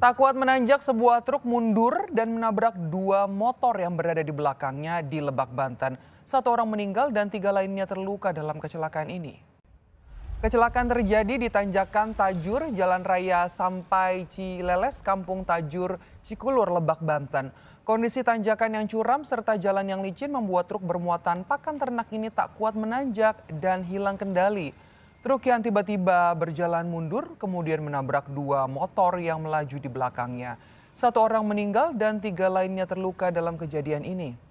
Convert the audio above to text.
Tak kuat menanjak sebuah truk mundur dan menabrak dua motor yang berada di belakangnya di Lebak, Banten. Satu orang meninggal dan tiga lainnya terluka dalam kecelakaan ini. Kecelakaan terjadi di tanjakan Tajur, Jalan Raya Sampai Cileles, Kampung Tajur, Cikulur, Lebak, Banten. Kondisi tanjakan yang curam serta jalan yang licin membuat truk bermuatan pakan ternak ini tak kuat menanjak dan hilang kendali. Truk yang tiba-tiba berjalan mundur kemudian menabrak dua motor yang melaju di belakangnya. Satu orang meninggal dan tiga lainnya terluka dalam kejadian ini.